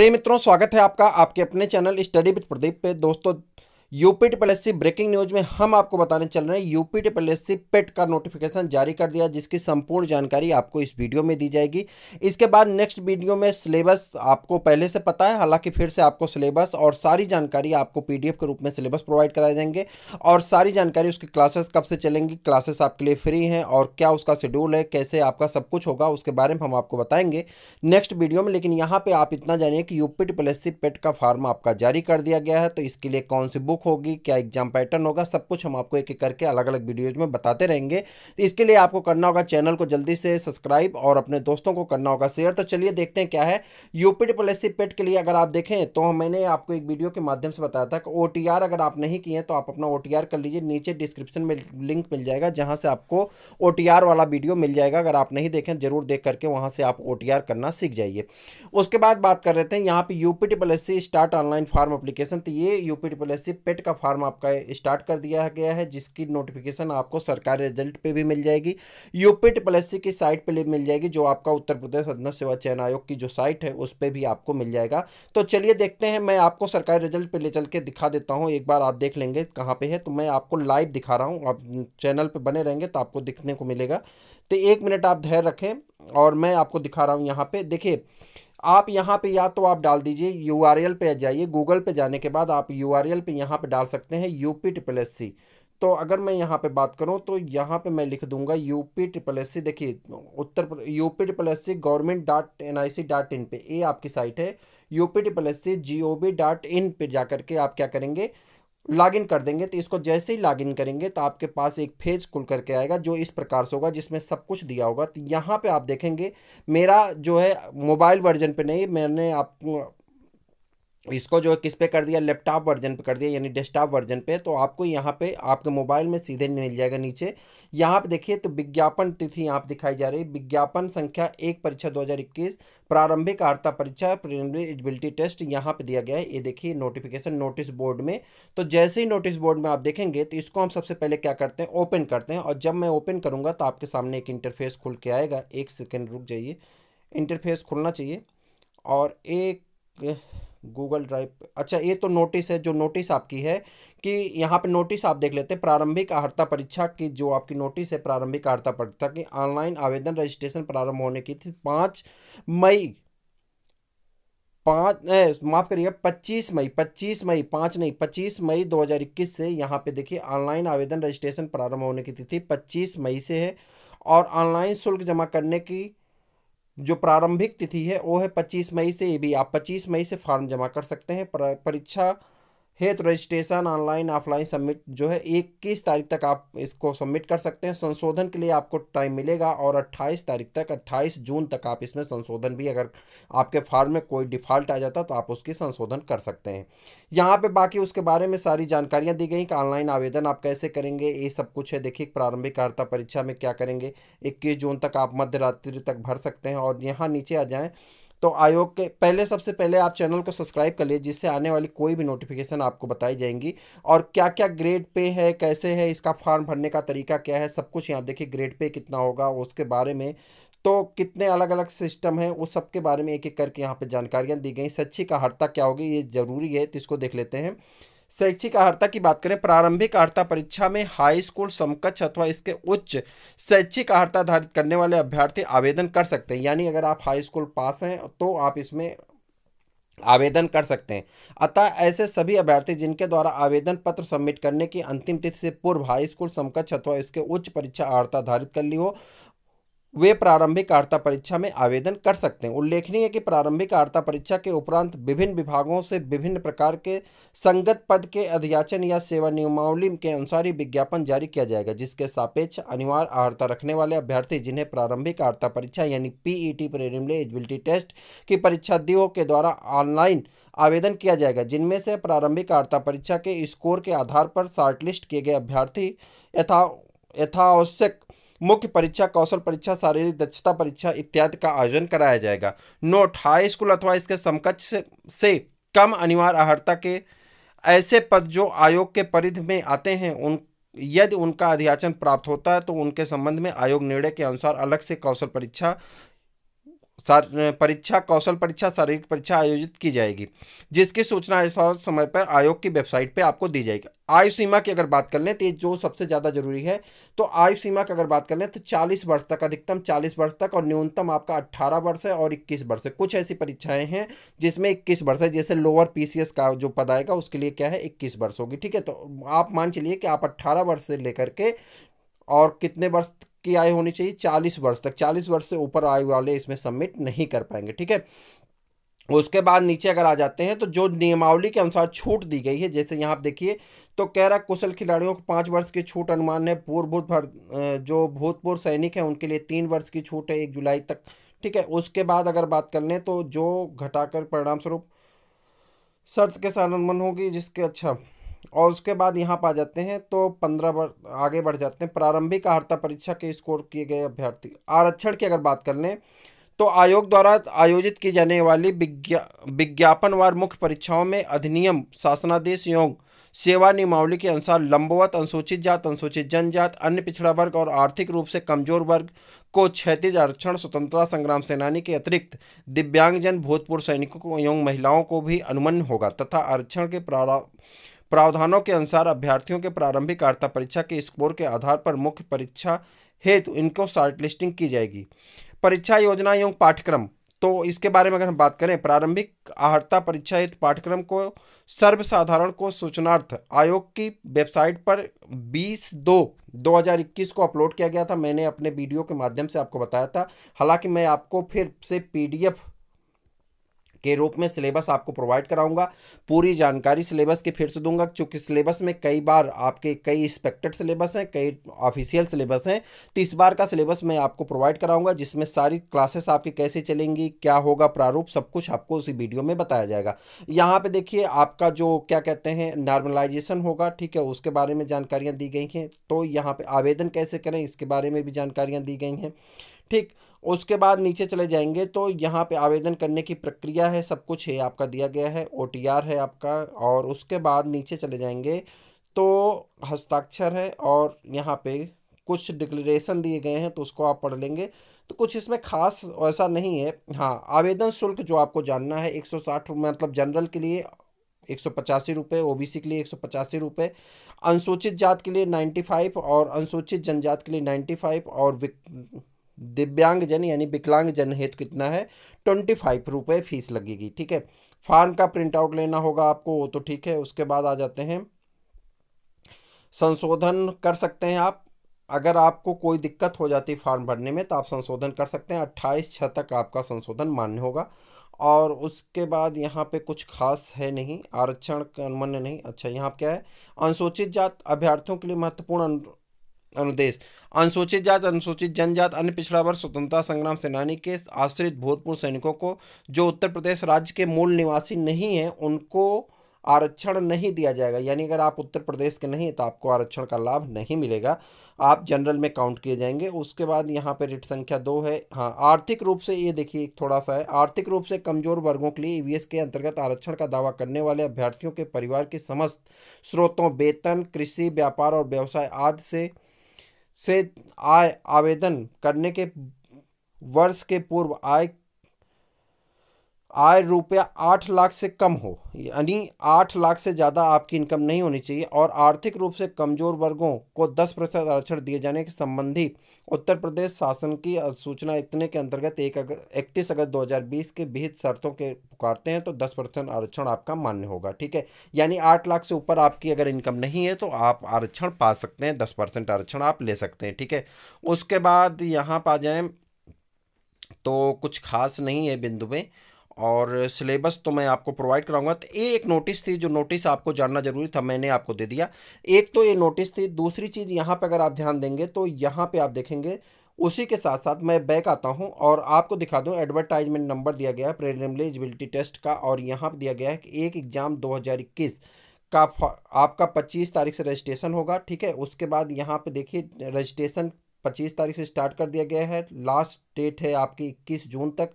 प्रिय मित्रों स्वागत है आपका आपके अपने चैनल स्टडी विद प्रदीप पे दोस्तों यूपी पैलेस से ब्रेकिंग न्यूज में हम आपको बताने चल रहे हैं यूपी पैलेस से पेट का नोटिफिकेशन जारी कर दिया जिसकी संपूर्ण जानकारी आपको इस वीडियो में दी जाएगी इसके बाद नेक्स्ट वीडियो में सिलेबस आपको पहले से पता है हालांकि फिर से आपको सिलेबस और सारी जानकारी आपको पीडीएफ के रूप में सिलेबस प्रोवाइड कराए जाएंगे और सारी जानकारी उसकी क्लासेस कब से चलेंगी क्लासेस आपके लिए फ्री हैं और क्या उसका शेड्यूल है कैसे आपका सब कुछ होगा उसके बारे में हम आपको बताएंगे नेक्स्ट वीडियो में लेकिन यहाँ पर आप इतना जानिए कि टी प्लस सी पेट का फार्म आपका जारी कर दिया गया है तो इसके लिए कौन सी बुक बुक होगी क्या एग्जाम पैटर्न होगा सब कुछ हम आपको एक एक करके अलग अलग वीडियोज में बताते रहेंगे तो इसके लिए आपको करना होगा चैनल को जल्दी से सब्सक्राइब और अपने दोस्तों को करना होगा शेयर तो चलिए देखते हैं क्या है यूपी ट्रिपलसी पेट के लिए अगर आप देखें तो मैंने आपको एक वीडियो के माध्यम से बताया था कि ओ अगर आप नहीं किए तो आप अपना ओ कर लीजिए नीचे डिस्क्रिप्शन में लिंक मिल जाएगा जहाँ से आपको ओ वाला वीडियो मिल जाएगा अगर आप नहीं देखें जरूर देख करके वहाँ से आप ओ करना सीख जाइए उसके बाद बात कर रहे थे यहाँ पे UP triple start online form application तो ये यूपी प्लस पेट का फार्म आपका स्टार्ट कर दिया गया है जिसकी नोटिफिकेशन आपको सरकारी रिजल्ट पे भी मिल जाएगी यूपेट प्लस की साइट पे मिल जाएगी जो आपका उत्तर प्रदेश अधन सेवा चयन आयोग की जो साइट है उस पर भी आपको मिल जाएगा तो चलिए देखते हैं मैं आपको सरकारी रिजल्ट पे ले चल के दिखा देता हूँ एक बार आप देख लेंगे कहाँ पर है तो मैं आपको लाइव दिखा रहा हूँ आप चैनल पर बने रहेंगे तो आपको दिखने को मिलेगा तो एक मिनट आप धैर्य रखें और मैं आपको दिखा रहा हूँ यहाँ पर देखिए आप यहाँ पे या तो आप डाल दीजिए यू आर एल पे जाइए गूगल पे जाने के बाद आप यू आर एल पर यहाँ पर डाल सकते हैं U P triple S C तो अगर मैं यहाँ पे बात करूँ तो यहाँ पे मैं लिख दूंगा U P triple S C देखिए उत्तर U P triple S C government dot N I C dot in पर ये आपकी साइट है U P triple S C G O V dot in पर जा करके आप क्या करेंगे लॉगिन कर देंगे तो इसको जैसे ही लॉगिन करेंगे तो आपके पास एक पेज खुल करके आएगा जो इस प्रकार से होगा जिसमें सब कुछ दिया होगा तो यहाँ पे आप देखेंगे मेरा जो है मोबाइल वर्जन पे नहीं मैंने आप इसको जो है किस पे कर दिया लैपटॉप वर्जन पे कर दिया यानी डेस्कटॉप वर्जन पे तो आपको यहाँ पे आपके मोबाइल में सीधे मिल जाएगा नीचे यहाँ पे देखिए तो विज्ञापन तिथि यहाँ पे दिखाई जा रही है विज्ञापन संख्या एक परीक्षा 2021 प्रारंभिक आर्ता परीक्षा प्रिलिमिनरी एलिजिबिलिटी टेस्ट यहाँ पे दिया गया है ये देखिए नोटिफिकेशन नोटिस बोर्ड में तो जैसे ही नोटिस बोर्ड में आप देखेंगे तो इसको हम सबसे पहले क्या करते हैं ओपन करते हैं और जब मैं ओपन करूँगा तो आपके सामने एक इंटरफेस खुल के आएगा एक सेकेंड रुक जाइए इंटरफेस खुलना चाहिए और एक गूगल ड्राइव अच्छा ये तो नोटिस है जो नोटिस आपकी है कि यहाँ पे नोटिस आप देख लेते हैं प्रारंभिक आहर्ता परीक्षा की जो आपकी नोटिस है प्रारंभिक आहर्ता परीक्षा की ऑनलाइन आवेदन रजिस्ट्रेशन प्रारंभ होने की थी पाँच मई पाँच माफ़ करिएगा पच्चीस मई पच्चीस मई पाँच नहीं पच्चीस मई दो हजार इक्कीस से यहाँ पे देखिए ऑनलाइन आवेदन रजिस्ट्रेशन प्रारंभ होने की तिथि पच्चीस मई से है और ऑनलाइन शुल्क जमा करने की जो प्रारंभिक तिथि है वो है पच्चीस मई से ये भी आप पच्चीस मई से फॉर्म जमा कर सकते हैं परीक्षा है रजिस्ट्रेशन ऑनलाइन ऑफलाइन सबमिट जो है इक्कीस तारीख तक आप इसको सबमिट कर सकते हैं संशोधन के लिए आपको टाइम मिलेगा और अट्ठाईस तारीख तक अट्ठाईस जून तक आप इसमें संशोधन भी अगर आपके फार्म में कोई डिफ़ॉल्ट आ जाता तो आप उसकी संशोधन कर सकते हैं यहाँ पर बाकी उसके बारे में सारी जानकारियाँ दी गई कि ऑनलाइन आवेदन आप कैसे करेंगे ये सब कुछ है देखिए प्रारंभिक अर्ता परीक्षा में क्या करेंगे इक्कीस जून तक आप मध्य रात्रि तक भर सकते हैं और यहाँ नीचे आ जाएँ तो आयोग के पहले सबसे पहले आप चैनल को सब्सक्राइब कर लिए जिससे आने वाली कोई भी नोटिफिकेशन आपको बताई जाएंगी और क्या क्या ग्रेड पे है कैसे है इसका फॉर्म भरने का तरीका क्या है सब कुछ यहाँ देखिए ग्रेड पे कितना होगा उसके बारे में तो कितने अलग अलग सिस्टम हैं उस सब के बारे में एक एक करके यहाँ पर जानकारियाँ दी गई सच्ची का हड़ता क्या होगी ये ज़रूरी है तो इसको देख लेते हैं शैक्षिक अर्हता की बात करें प्रारंभिक अर्हता परीक्षा में हाई स्कूल समकक्ष अथवा इसके उच्च शैक्षिक अर्हता धारित करने वाले अभ्यर्थी आवेदन कर सकते हैं यानी अगर आप हाई स्कूल पास हैं तो आप इसमें आवेदन कर सकते हैं अतः ऐसे सभी अभ्यर्थी जिनके द्वारा आवेदन पत्र सबमिट करने की अंतिम तिथि से पूर्व हाई स्कूल समकक्ष अथवा इसके उच्च परीक्षा आर्ता धारित कर ली हो वे प्रारंभिक आर्ता परीक्षा में आवेदन कर सकते हैं उल्लेखनीय है कि प्रारंभिक आर्ता परीक्षा के उपरांत विभिन्न विभागों से विभिन्न प्रकार के संगत पद के अध्याचन या सेवा नियमावली के अनुसार ही विज्ञापन जारी किया जाएगा जिसके सापेक्ष अनिवार्य आर्ता रखने वाले अभ्यर्थी जिन्हें प्रारंभिक आर्ता परीक्षा यानी पीईटी प्रीलिमिनरी एलिजिबिलिटी टेस्ट की परीक्षा दियो के द्वारा ऑनलाइन आवेदन किया जाएगा जिनमें से प्रारंभिक आर्ता परीक्षा के स्कोर के आधार पर शॉर्टलिस्ट किए गए अभ्यर्थी यथा यथावश्यक मुख्य परीक्षा कौशल परीक्षा शारीरिक दक्षता परीक्षा इत्यादि का आयोजन कराया जाएगा नोट हाई स्कूल अथवा इसके समकक्ष से, से कम अनिवार्य अर्हता के ऐसे पद जो आयोग के परिधि में आते हैं उन यदि उनका अध्याचन प्राप्त होता है तो उनके संबंध में आयोग निर्णय के अनुसार अलग से कौशल परीक्षा परीक्षा कौशल परीक्षा शारीरिक परीक्षा आयोजित की जाएगी जिसकी सूचना समय पर आयोग की वेबसाइट पर आपको दी जाएगी आयु सीमा की अगर बात कर लें तो ये जो सबसे ज़्यादा जरूरी है तो आयु सीमा की अगर बात कर लें तो 40 वर्ष तक अधिकतम 40 वर्ष तक और न्यूनतम आपका 18 वर्ष है और 21 वर्ष है कुछ ऐसी परीक्षाएं हैं जिसमें 21 वर्ष है जैसे लोअर पीसीएस का जो पद आएगा उसके लिए क्या है 21 वर्ष होगी ठीक है तो आप मान चलिए कि आप अट्ठारह वर्ष से लेकर के और कितने वर्ष की आयु होनी चाहिए चालीस वर्ष तक चालीस वर्ष से ऊपर आयु वाले इसमें सबमिट नहीं कर पाएंगे ठीक है उसके बाद नीचे अगर आ जाते हैं तो जो नियमावली के अनुसार छूट दी गई है जैसे यहाँ आप देखिए तो कह रहा कुशल खिलाड़ियों को पाँच वर्ष की छूट अनुमान है पूर्व भूत जो भूतपूर्व सैनिक हैं उनके लिए तीन वर्ष की छूट है एक जुलाई तक ठीक है उसके बाद अगर बात कर लें तो जो घटाकर परिणाम स्वरूप शर्त के साथ अनुमान होगी जिसके अच्छा और उसके बाद यहाँ पर आ जाते हैं तो पंद्रह आगे बढ़ जाते हैं प्रारंभिक आहता परीक्षा के स्कोर किए गए अभ्यर्थी आरक्षण की अगर बात कर लें तो आयोग द्वारा आयोजित की जाने वाली विज्ञा विज्ञापनवार मुख्य परीक्षाओं में अधिनियम शासनादेश योग सेवा नियमावली के अनुसार लंबवत अनुसूचित जात अनुसूचित जनजात अन्य पिछड़ा वर्ग और आर्थिक रूप से कमजोर वर्ग को क्षैतिज आरक्षण स्वतंत्रता संग्राम सेनानी के अतिरिक्त दिव्यांगजन भूतपूर्व सैनिकों को एवं महिलाओं को भी अनुमन्य होगा तथा आरक्षण के प्रारा प्रावधानों के अनुसार अभ्यर्थियों के प्रारंभिक वार्ता परीक्षा के स्कोर के आधार पर मुख्य परीक्षा हेतु इनको शॉर्टलिस्टिंग की जाएगी परीक्षा योजना एवं पाठ्यक्रम तो इसके बारे में अगर हम बात करें प्रारंभिक आहर्ता परीक्षा हेतु पाठ्यक्रम को सर्वसाधारण को सूचनार्थ आयोग की वेबसाइट पर 20 दो 2021 को अपलोड किया गया था मैंने अपने वीडियो के माध्यम से आपको बताया था हालांकि मैं आपको फिर से पीडीएफ के रूप में सिलेबस आपको प्रोवाइड कराऊंगा पूरी जानकारी सिलेबस की फिर से दूंगा क्योंकि सिलेबस में कई बार आपके कई इंस्पेक्टेड सिलेबस हैं कई ऑफिशियल सिलेबस हैं तो इस बार का सिलेबस मैं आपको प्रोवाइड कराऊंगा जिसमें सारी क्लासेस आपकी कैसे चलेंगी क्या होगा प्रारूप सब कुछ आपको उसी वीडियो में बताया जाएगा यहाँ पर देखिए आपका जो क्या कहते हैं नॉर्मलाइजेशन होगा ठीक है उसके बारे में जानकारियाँ दी गई हैं तो यहाँ पर आवेदन कैसे करें इसके बारे में भी जानकारियाँ दी गई हैं ठीक उसके बाद नीचे चले जाएंगे तो यहाँ पे आवेदन करने की प्रक्रिया है सब कुछ है आपका दिया गया है ओ है आपका और उसके बाद नीचे चले जाएंगे तो हस्ताक्षर है और यहाँ पे कुछ डिक्लेरेशन दिए गए हैं तो उसको आप पढ़ लेंगे तो कुछ इसमें खास ऐसा नहीं है हाँ आवेदन शुल्क जो आपको जानना है एक सौ साठ मतलब जनरल के लिए एक सौ पचासी रुपये ओ के लिए एक सौ पचासी रुपये अनुसूचित जात के लिए नाइन्टी फाइव और अनुसूचित जनजात के लिए नाइन्टी फाइव और दिव्यांगजन यानी विकलांगजन हेतु कितना है ट्वेंटी फाइव रुपये फीस लगेगी ठीक है फार्म का प्रिंट आउट लेना होगा आपको वो तो ठीक है उसके बाद आ जाते हैं संशोधन कर सकते हैं आप अगर आपको कोई दिक्कत हो जाती फार्म भरने में तो आप संशोधन कर सकते हैं अट्ठाईस छः तक आपका संशोधन मान्य होगा और उसके बाद यहाँ पे कुछ खास है नहीं आरक्षण का अनुमान्य नहीं अच्छा यहाँ क्या है अनुसूचित जात अभ्यर्थियों के लिए महत्वपूर्ण अनुदेश अनुसूचित जाति अनुसूचित जनजात अन्य पिछड़ा वर्ष स्वतंत्रता संग्राम सेनानी के आश्रित भूतपूर्व सैनिकों को जो उत्तर प्रदेश राज्य के मूल निवासी नहीं हैं उनको आरक्षण नहीं दिया जाएगा यानी अगर आप उत्तर प्रदेश के नहीं तो आपको आरक्षण का लाभ नहीं मिलेगा आप जनरल में काउंट किए जाएंगे उसके बाद यहाँ पर रिट संख्या दो है हाँ आर्थिक रूप से ये देखिए थोड़ा सा है आर्थिक रूप से कमजोर वर्गों के लिए ईवीएस e के अंतर्गत आरक्षण का दावा करने वाले अभ्यर्थियों के परिवार के समस्त स्रोतों वेतन कृषि व्यापार और व्यवसाय आदि से से आय आवेदन करने के वर्ष के पूर्व आय आय रुपया आठ लाख से कम हो यानी आठ लाख से ज़्यादा आपकी इनकम नहीं होनी चाहिए और आर्थिक रूप से कमजोर वर्गों को दस प्रतिशत आरक्षण दिए जाने के संबंधी उत्तर प्रदेश शासन की सूचना इतने के अंतर्गत एक अगर इकतीस अगस्त दो हज़ार बीस के विहित शर्तों के पुकारते हैं तो दस परसेंट आरक्षण आपका मान्य होगा ठीक है यानी आठ लाख से ऊपर आपकी अगर इनकम नहीं है तो आप आरक्षण पा सकते हैं दस परसेंट आरक्षण आप ले सकते हैं ठीक है उसके बाद यहाँ पर आ जाए तो कुछ खास नहीं है बिंदु में और सिलेबस तो मैं आपको प्रोवाइड कराऊंगा तो ये एक नोटिस थी जो नोटिस आपको जानना जरूरी था मैंने आपको दे दिया एक तो ये नोटिस थी दूसरी चीज़ यहाँ पर अगर आप ध्यान देंगे तो यहाँ पर आप देखेंगे उसी के साथ साथ मैं बैक आता हूँ और आपको दिखा दूँ एडवर्टाइजमेंट नंबर दिया गया है प्रेलिमिनरी एलिजिबिलिटी टेस्ट का और यहाँ पर दिया गया है कि एक एग्ज़ाम दो हज़ार इक्कीस का आपका पच्चीस तारीख से रजिस्ट्रेशन होगा ठीक है उसके बाद यहाँ पे देखिए रजिस्ट्रेशन पच्चीस तारीख से स्टार्ट कर दिया गया है लास्ट डेट है आपकी इक्कीस जून तक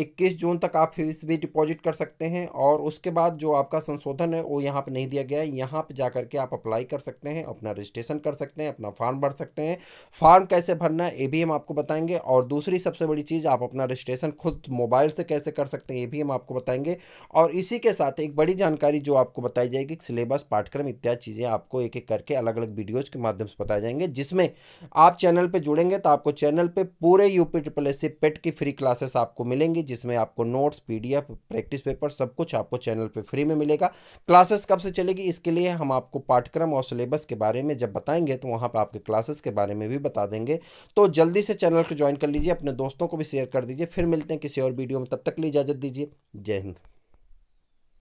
इक्कीस जून तक आप फीस भी डिपॉजिट कर सकते हैं और उसके बाद जो आपका संशोधन है वो यहाँ पर नहीं दिया गया है यहाँ पर जा करके आप अप्लाई कर सकते हैं अपना रजिस्ट्रेशन कर सकते हैं अपना फॉर्म भर सकते हैं फॉर्म कैसे भरना है ये भी हम आपको बताएंगे और दूसरी सबसे बड़ी चीज़ आप अपना रजिस्ट्रेशन खुद मोबाइल से कैसे कर सकते हैं ये भी हम आपको बताएंगे और इसी के साथ एक बड़ी जानकारी जो आपको बताई जाएगी सिलेबस पाठ्यक्रम इत्यादि चीज़ें आपको एक एक करके अलग अलग वीडियोज़ के माध्यम से बताए जाएंगे जिसमें आप चैनल पर जुड़ेंगे तो आपको चैनल पर पूरे यूपी ट्रिपल एस पेट की फ्री क्लासेस आपको मिलेंगी रहेगी जिसमें आपको नोट्स पीडीएफ प्रैक्टिस पेपर सब कुछ आपको चैनल पे फ्री में मिलेगा क्लासेस कब से चलेगी इसके लिए हम आपको पाठ्यक्रम और सिलेबस के बारे में जब बताएंगे तो वहाँ पर आपके क्लासेस के बारे में भी बता देंगे तो जल्दी से चैनल को ज्वाइन कर लीजिए अपने दोस्तों को भी शेयर कर दीजिए फिर मिलते हैं किसी और वीडियो में तब तक लिए इजाज़त दीजिए जय हिंद